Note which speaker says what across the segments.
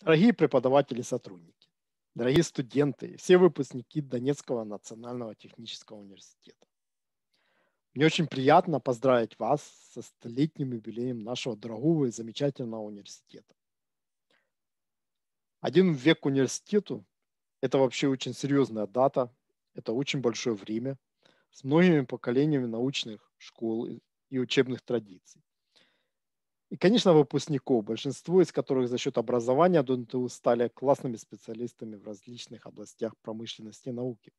Speaker 1: Дорогие преподаватели-сотрудники, и дорогие студенты, все выпускники Донецкого национального технического университета. Мне очень приятно поздравить вас со столетним юбилеем нашего дорогого и замечательного университета. Один век университету – это вообще очень серьезная дата, это очень большое время с многими поколениями научных школ и учебных традиций. И, конечно, выпускников, большинство из которых за счет образования до НТУ стали классными специалистами в различных областях промышленности и науки.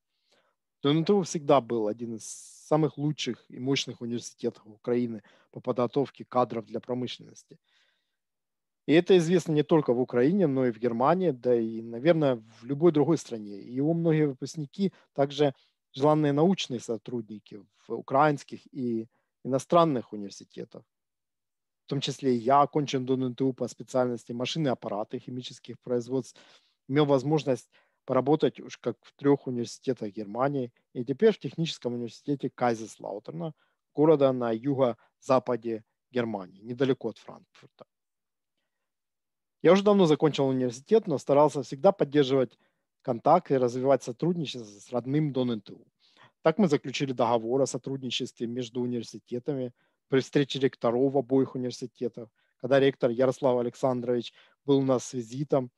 Speaker 1: ДНТУ всегда был один из самых лучших и мощных университетов Украины по подготовке кадров для промышленности. И это известно не только в Украине, но и в Германии, да и, наверное, в любой другой стране. И его многие выпускники также желанные научные сотрудники в украинских и иностранных университетах в том числе я, окончен до НТУ по специальности машины аппараты химических производств, имел возможность поработать уж как в трех университетах Германии и теперь в техническом университете Кайзеслаутерна, города на юго-западе Германии, недалеко от Франкфурта. Я уже давно закончил университет, но старался всегда поддерживать контакт и развивать сотрудничество с родным до НТУ. Так мы заключили договор о сотрудничестве между университетами – при встрече ректоров обоих университетов, когда ректор Ярослав Александрович был у нас с визитом,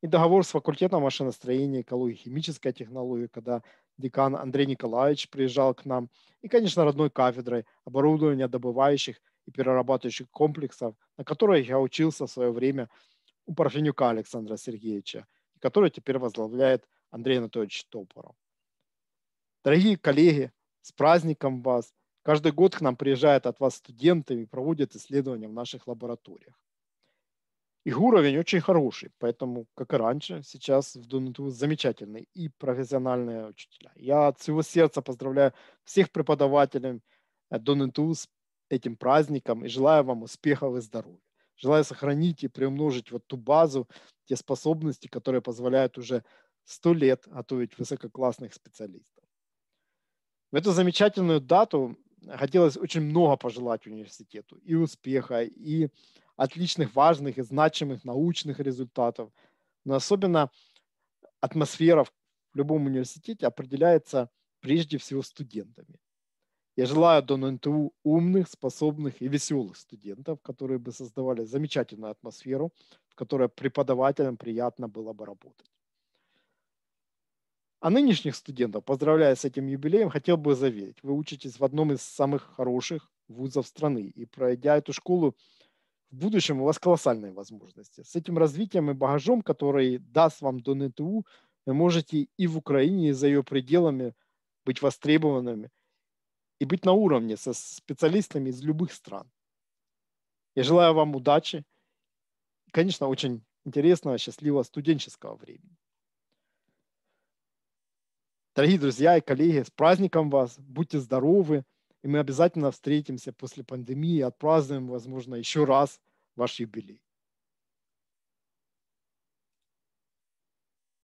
Speaker 1: и договор с факультетом машиностроения, экологии, химической технологии, когда декан Андрей Николаевич приезжал к нам, и, конечно, родной кафедрой оборудования добывающих и перерабатывающих комплексов, на которой я учился в свое время у Парфенюка Александра Сергеевича, который теперь возглавляет Андрей Анатольевич Топоров. Дорогие коллеги, с праздником вас! Каждый год к нам приезжают от вас студенты и проводят исследования в наших лабораториях. Их уровень очень хороший, поэтому, как и раньше, сейчас в Дунуту замечательные и профессиональные учителя. Я от всего сердца поздравляю всех преподавателей э, Дунуту с этим праздником и желаю вам успехов и здоровья. Желаю сохранить и приумножить вот ту базу, те способности, которые позволяют уже сто лет готовить высококлассных специалистов. В эту замечательную дату хотелось очень много пожелать университету и успеха, и отличных, важных и значимых научных результатов. Но особенно атмосфера в любом университете определяется прежде всего студентами. Я желаю ДонНТУ умных, способных и веселых студентов, которые бы создавали замечательную атмосферу, в которой преподавателям приятно было бы работать. А нынешних студентов, поздравляя с этим юбилеем, хотел бы заверить, вы учитесь в одном из самых хороших вузов страны, и пройдя эту школу, в будущем у вас колоссальные возможности. С этим развитием и багажом, который даст вам ДонТУ, вы можете и в Украине, и за ее пределами быть востребованными и быть на уровне со специалистами из любых стран. Я желаю вам удачи. Конечно, очень интересного, счастливого студенческого времени. Дорогие друзья и коллеги, с праздником вас, будьте здоровы, и мы обязательно встретимся после пандемии, и отпразднуем, возможно, еще раз ваш юбилей.